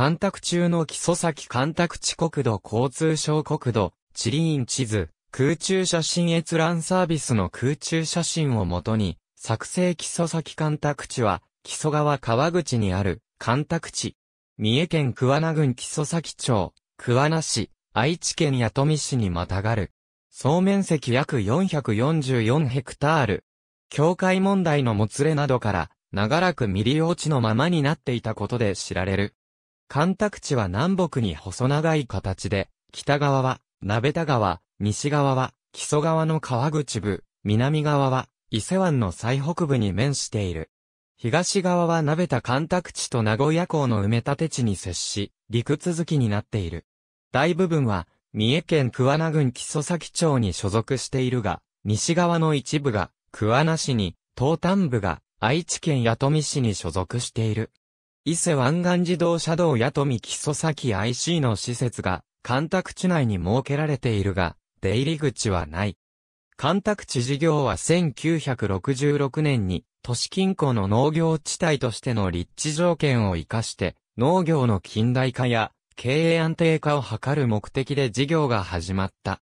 干拓中の基礎先干拓地国土交通省国土、地理院地図、空中写真閲覧サービスの空中写真をもとに、作成基礎先干拓地は、木曽川川口にある干拓地。三重県桑名郡木曽崎町、桑名市、愛知県弥富市にまたがる。総面積約444ヘクタール。境界問題のもつれなどから、長らく未利用地のままになっていたことで知られる。干拓地は南北に細長い形で、北側は、鍋田川、西側は、木曽川の川口部、南側は、伊勢湾の最北部に面している。東側は鍋田干拓地と名古屋港の埋め立て地に接し、陸続きになっている。大部分は、三重県桑名郡木曽崎町に所属しているが、西側の一部が、桑名市に、東端部が、愛知県弥富市に所属している。伊勢湾岸自動車道や富木曽崎 IC の施設が、干拓地内に設けられているが、出入り口はない。干拓地事業は1966年に、都市近郊の農業地帯としての立地条件を活かして、農業の近代化や経営安定化を図る目的で事業が始まった。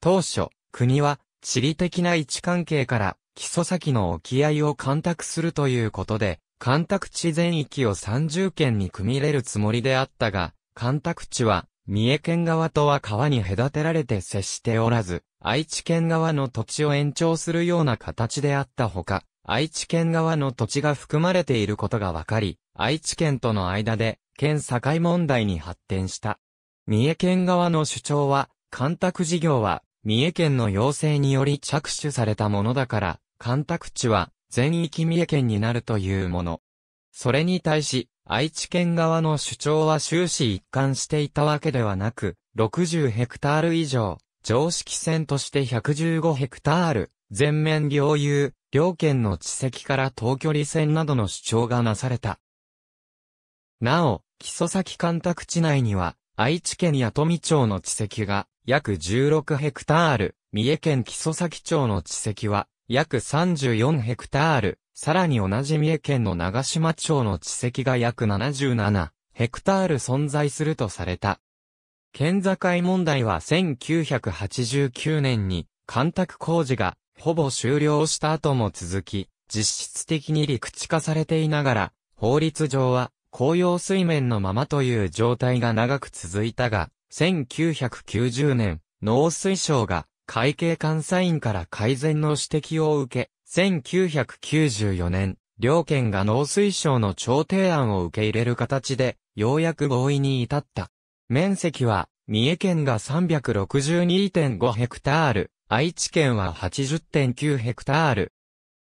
当初、国は地理的な位置関係から、基礎先の沖合を干拓するということで、干拓地全域を30県に組み入れるつもりであったが、干拓地は、三重県側とは川に隔てられて接しておらず、愛知県側の土地を延長するような形であったほか、愛知県側の土地が含まれていることが分かり、愛知県との間で、県境問題に発展した。三重県側の主張は、干拓事業は、三重県の要請により着手されたものだから、干拓地は、全域三重県になるというもの。それに対し、愛知県側の主張は終始一貫していたわけではなく、60ヘクタール以上、常識線として115ヘクタール、全面領有、両県の地籍から東距離線などの主張がなされた。なお、基礎先干拓地内には、愛知県弥富町の地籍が約16ヘクタール、三重県木曽崎町の地籍は約34ヘクタール、さらに同じ三重県の長島町の地籍が約77ヘクタール存在するとされた。県境問題は1989年に、干拓工事が、ほぼ終了した後も続き、実質的に陸地化されていながら、法律上は、紅葉水面のままという状態が長く続いたが、1990年、農水省が会計監査員から改善の指摘を受け、1994年、両県が農水省の調停案を受け入れる形で、ようやく合意に至った。面積は、三重県が362.5ヘクタール、愛知県は80.9ヘクタール。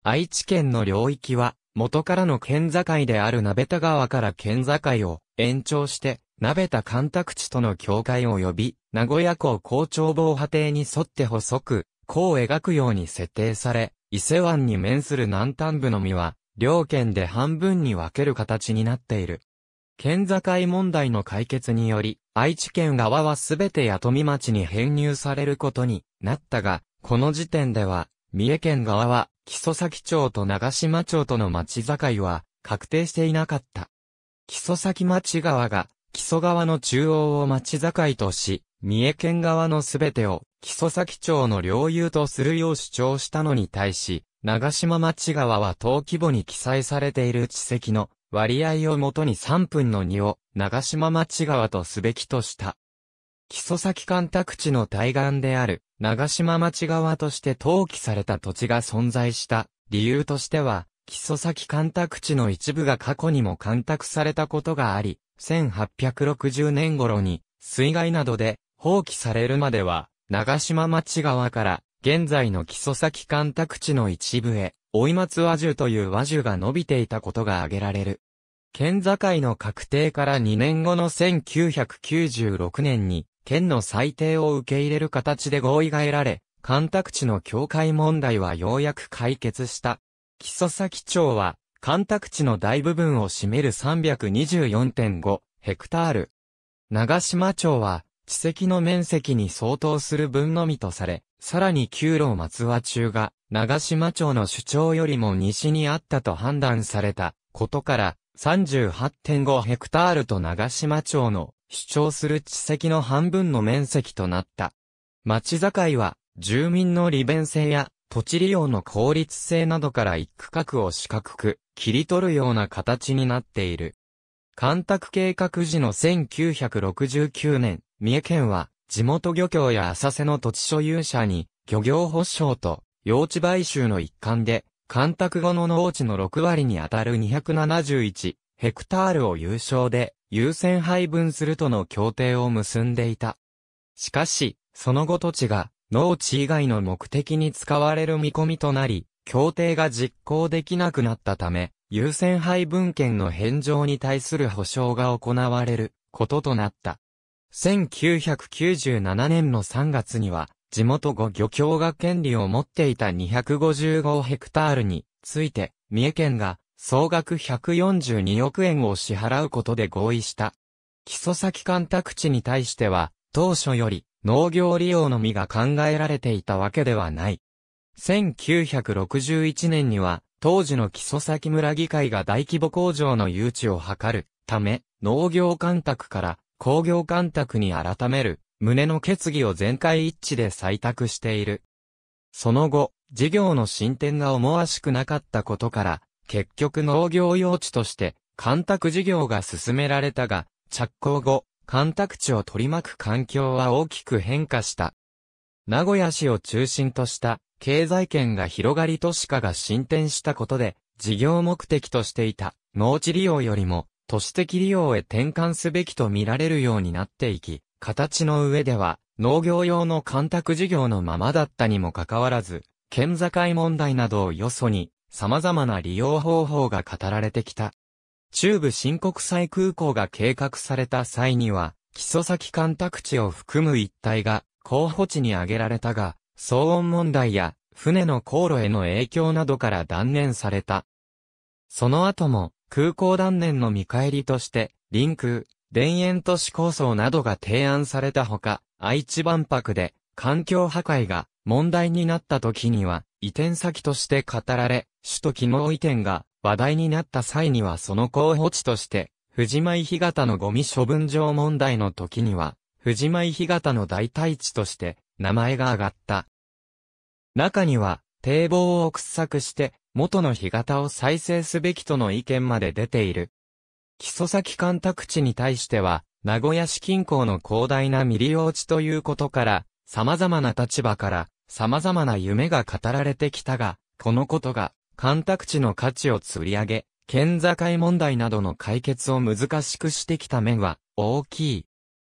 愛知県の領域は、元からの県境である鍋田川から県境を延長して、鍋田干拓地との境界及び、名古屋港高長防波堤に沿って細く、弧を描くように設定され、伊勢湾に面する南端部の実は、両県で半分に分ける形になっている。県境問題の解決により、愛知県側はすべて雇見町に編入されることになったが、この時点では、三重県側は、木曽崎町と長島町との町境は、確定していなかった。木曽崎町側が、木曽川の中央を町境とし、三重県側のすべてを木曽崎町の領有とするよう主張したのに対し、長島町側は登記簿に記載されている地籍の割合をもとに3分の2を長島町側とすべきとした。木曽崎干拓地の対岸である長島町側として登記された土地が存在した理由としては、木曽崎干拓地の一部が過去にも干拓されたことがあり、1860年頃に、水害などで放棄されるまでは、長島町川から現在の木曽崎干拓地の一部へ、追松和樹という和樹が伸びていたことが挙げられる。県境の確定から2年後の1996年に、県の裁定を受け入れる形で合意が得られ、干拓地の境界問題はようやく解決した。木曽崎町は、干拓地の大部分を占める324.5ヘクタール。長島町は、地籍の面積に相当する分のみとされ、さらに九郎松和中が、長島町の主張よりも西にあったと判断されたことから、38.5ヘクタールと長島町の主張する地籍の半分の面積となった。町境は、住民の利便性や土地利用の効率性などから一区画を四角く切り取るような形になっている。干拓計画時の1969年、三重県は地元漁協や浅瀬の土地所有者に漁業保障と用地買収の一環で干拓後の農地の6割にあたる271ヘクタールを優勝で優先配分するとの協定を結んでいた。しかし、その後土地が農地以外の目的に使われる見込みとなり、協定が実行できなくなったため、優先配分権の返上に対する保障が行われることとなった。1997年の3月には、地元語漁協が権利を持っていた255ヘクタールについて、三重県が総額142億円を支払うことで合意した。基礎先干拓地に対しては、当初より農業利用のみが考えられていたわけではない。1961年には、当時の木曽崎村議会が大規模工場の誘致を図るため、農業干拓から工業干拓に改める、旨の決議を全会一致で採択している。その後、事業の進展が思わしくなかったことから、結局農業用地として、干拓事業が進められたが、着工後、干拓地を取り巻く環境は大きく変化した。名古屋市を中心とした経済圏が広がり都市化が進展したことで、事業目的としていた農地利用よりも都市的利用へ転換すべきと見られるようになっていき、形の上では農業用の干拓事業のままだったにもかかわらず、県境問題などをよそに様々な利用方法が語られてきた。中部新国際空港が計画された際には、基礎先干拓地を含む一帯が候補地に挙げられたが、騒音問題や船の航路への影響などから断念された。その後も空港断念の見返りとして、臨空、田園都市構想などが提案されたほか、愛知万博で環境破壊が問題になった時には移転先として語られ、首都機能移転が話題になった際にはその候補地として、藤舞干潟のゴミ処分場問題の時には、藤舞干潟の代替地として、名前が挙がった。中には、堤防を掘削して、元の干潟を再生すべきとの意見まで出ている。基礎先干拓地に対しては、名古屋市近郊の広大な未利用地ということから、様々な立場から、様々な夢が語られてきたが、このことが、干拓地の価値を釣り上げ、県境問題などの解決を難しくしてきた面は大きい。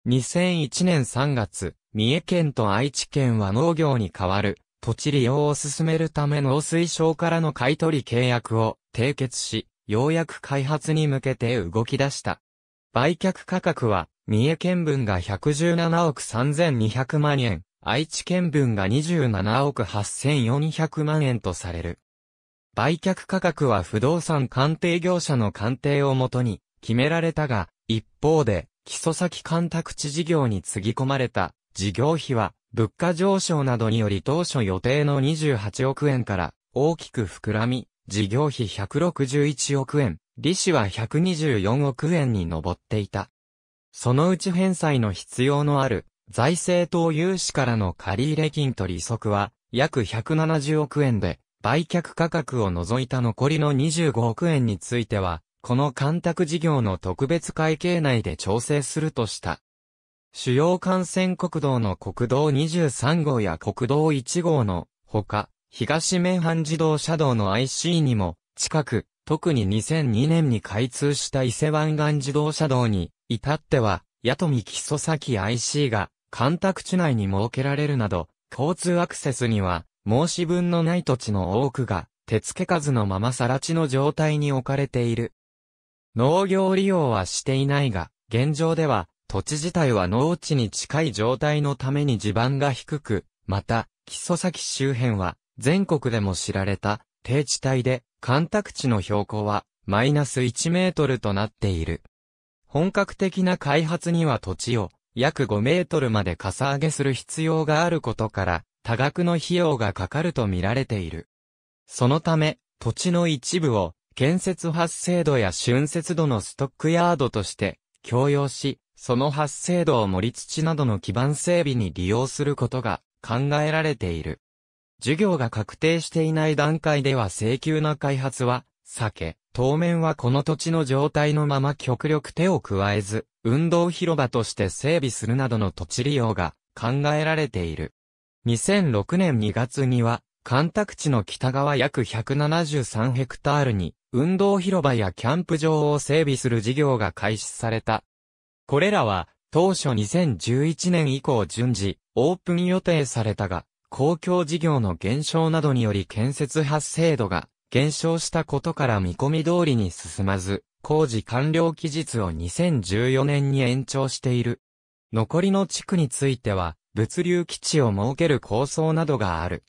2001年3月、三重県と愛知県は農業に代わる土地利用を進めるため農水省からの買取契約を締結し、ようやく開発に向けて動き出した。売却価格は、三重県分が117億3200万円、愛知県分が27億8400万円とされる。売却価格は不動産鑑定業者の鑑定をもとに決められたが、一方で、基礎先干拓地事業につぎ込まれた事業費は、物価上昇などにより当初予定の28億円から大きく膨らみ、事業費161億円、利子は124億円に上っていた。そのうち返済の必要のある財政等融資からの借入金と利息は約170億円で、売却価格を除いた残りの25億円については、この干拓事業の特別会計内で調整するとした。主要幹線国道の国道23号や国道1号のほか、東名阪自動車道の IC にも、近く、特に2002年に開通した伊勢湾岸自動車道に、至っては、八富木曽崎 IC が、干拓地内に設けられるなど、交通アクセスには、申し分のない土地の多くが、手付かずのまま更地の状態に置かれている。農業利用はしていないが、現状では、土地自体は農地に近い状態のために地盤が低く、また、木曽崎周辺は、全国でも知られた、低地帯で、干拓地の標高は、マイナス1メートルとなっている。本格的な開発には土地を、約5メートルまでかさ上げする必要があることから、多額の費用がかかると見られている。そのため、土地の一部を建設発生度や春節度のストックヤードとして共用し、その発生度を森土などの基盤整備に利用することが考えられている。授業が確定していない段階では請求な開発は避け、当面はこの土地の状態のまま極力手を加えず、運動広場として整備するなどの土地利用が考えられている。2006年2月には、干拓地の北側約173ヘクタールに、運動広場やキャンプ場を整備する事業が開始された。これらは、当初2011年以降順次、オープン予定されたが、公共事業の減少などにより建設発生度が減少したことから見込み通りに進まず、工事完了期日を2014年に延長している。残りの地区については、物流基地を設ける構想などがある。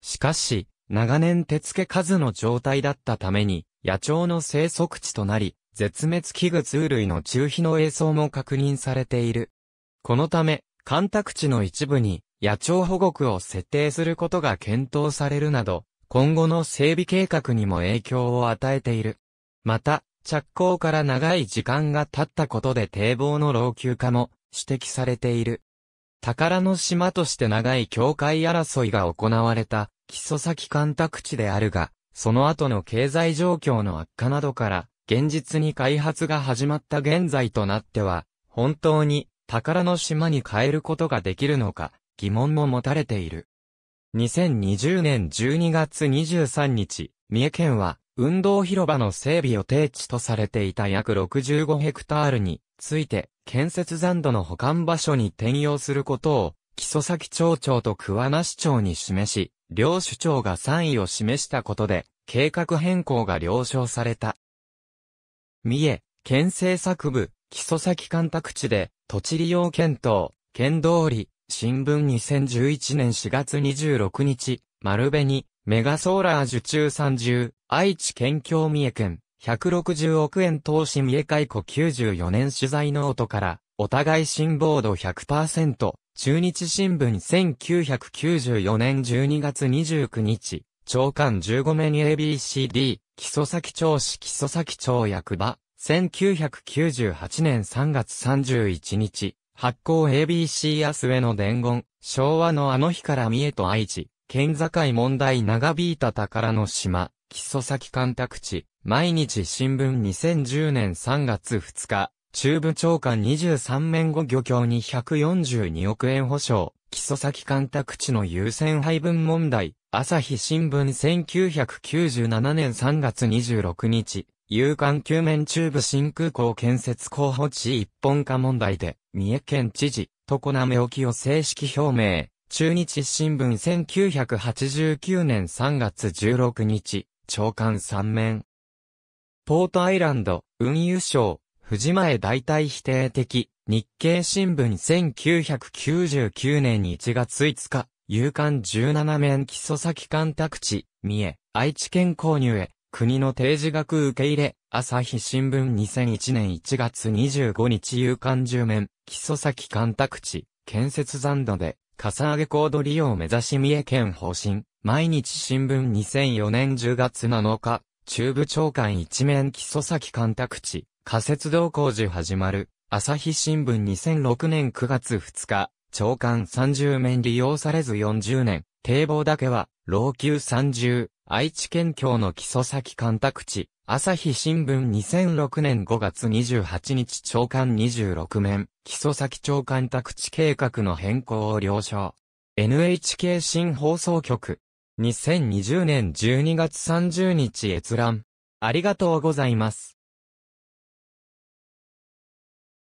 しかし、長年手付け数の状態だったために、野鳥の生息地となり、絶滅危惧通類の中飛の映像も確認されている。このため、干拓地の一部に野鳥保護区を設定することが検討されるなど、今後の整備計画にも影響を与えている。また、着工から長い時間が経ったことで堤防の老朽化も指摘されている。宝の島として長い境界争いが行われた、木曽先干拓地であるが、その後の経済状況の悪化などから、現実に開発が始まった現在となっては、本当に宝の島に変えることができるのか、疑問も持たれている。2020年12月23日、三重県は、運動広場の整備予定地とされていた約65ヘクタールについて、建設残土の保管場所に転用することを、木曽崎町長と桑名市長に示し、両首長が賛意を示したことで、計画変更が了承された。三重、県政策部、木曽崎干拓地で、土地利用検討、県通り、新聞2011年4月26日、丸紅、メガソーラー受注30、愛知県境三重県、160億円投資三重解雇94年取材ノートから、お互い辛抱度100%、中日新聞1994年12月29日、長官15面 ABCD、木曽崎町市木曽崎町役場、1998年3月31日、発行 ABC 安上の伝言、昭和のあの日から三重と愛知、県境問題長引いた宝の島、木曽崎干拓地、毎日新聞2010年3月2日、中部長官23面後漁協に142億円保証、基礎先干拓地の優先配分問題、朝日新聞1997年3月26日、有刊救面中部新空港建設候補地一本化問題で、三重県知事、常滑沖を正式表明。中日新聞1989年3月16日、長官3面、ポートアイランド、運輸省、藤前大体否定的、日経新聞1999年1月5日、夕刊17面基礎先干拓地、三重、愛知県購入へ、国の定時額受け入れ、朝日新聞2001年1月25日夕刊10面、基礎先干拓地、建設残土で、かさ上げ高度利用を目指し三重県方針、毎日新聞2004年10月7日、中部長官一面木曽崎干拓地、仮設道工事始まる、朝日新聞2006年9月2日、長官30面利用されず40年、堤防だけは、老朽30、愛知県境の木曽崎干拓地、朝日新聞2006年5月28日長官26面、木曽崎長官宅地計画の変更を了承。NHK 新放送局、2020年12月30日閲覧。ありがとうございます。